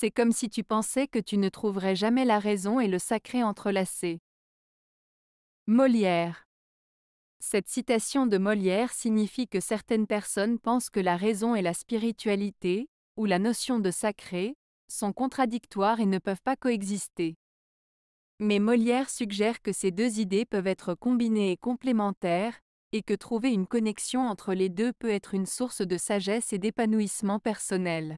C'est comme si tu pensais que tu ne trouverais jamais la raison et le sacré entrelacés. Molière. Cette citation de Molière signifie que certaines personnes pensent que la raison et la spiritualité, ou la notion de sacré, sont contradictoires et ne peuvent pas coexister. Mais Molière suggère que ces deux idées peuvent être combinées et complémentaires, et que trouver une connexion entre les deux peut être une source de sagesse et d'épanouissement personnel.